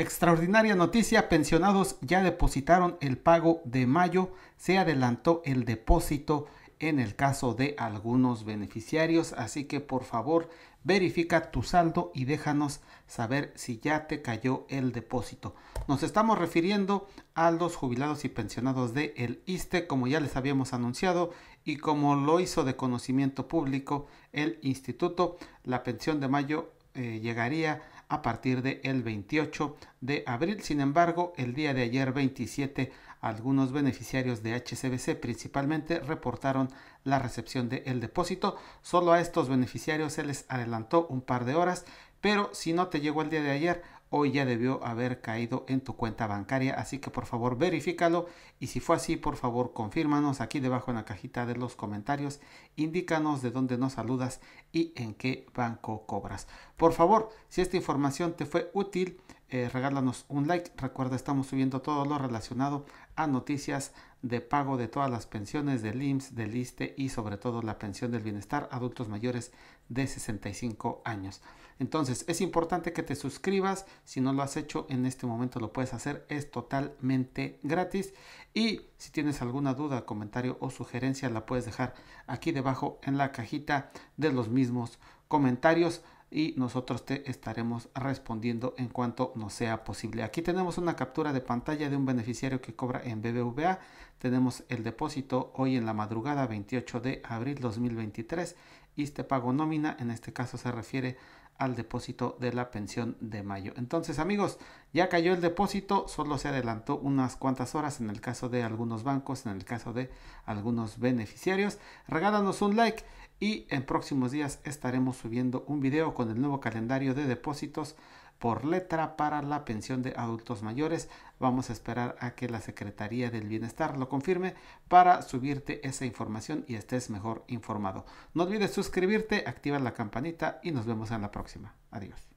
Extraordinaria noticia, pensionados ya depositaron el pago de mayo, se adelantó el depósito en el caso de algunos beneficiarios, así que por favor verifica tu saldo y déjanos saber si ya te cayó el depósito. Nos estamos refiriendo a los jubilados y pensionados de el ISTE, como ya les habíamos anunciado y como lo hizo de conocimiento público el instituto, la pensión de mayo eh, llegaría a a partir del 28 de abril. Sin embargo, el día de ayer 27, algunos beneficiarios de HCBC principalmente reportaron la recepción del depósito. Solo a estos beneficiarios se les adelantó un par de horas, pero si no te llegó el día de ayer, hoy ya debió haber caído en tu cuenta bancaria. Así que por favor verifícalo y si fue así, por favor confírmanos aquí debajo en la cajita de los comentarios. Indícanos de dónde nos saludas y en qué banco cobras. Por favor, si esta información te fue útil, eh, regálanos un like. Recuerda, estamos subiendo todo lo relacionado a noticias de pago de todas las pensiones del IMSS, del ISTE y sobre todo la pensión del bienestar adultos mayores de 65 años. Entonces, es importante que te suscribas. Si no lo has hecho, en este momento lo puedes hacer. Es totalmente gratis. Y si tienes alguna duda, comentario o sugerencia, la puedes dejar aquí debajo en la cajita de los mismos comentarios y nosotros te estaremos respondiendo en cuanto nos sea posible. Aquí tenemos una captura de pantalla de un beneficiario que cobra en BBVA. Tenemos el depósito hoy en la madrugada 28 de abril 2023 y este pago nómina en este caso se refiere al depósito de la pensión de mayo. Entonces amigos, ya cayó el depósito, solo se adelantó unas cuantas horas en el caso de algunos bancos, en el caso de algunos beneficiarios. Regálanos un like y en próximos días estaremos subiendo un video con el nuevo calendario de depósitos por letra para la pensión de adultos mayores. Vamos a esperar a que la Secretaría del Bienestar lo confirme para subirte esa información y estés mejor informado. No olvides suscribirte, activar la campanita y nos vemos en la próxima. Adiós.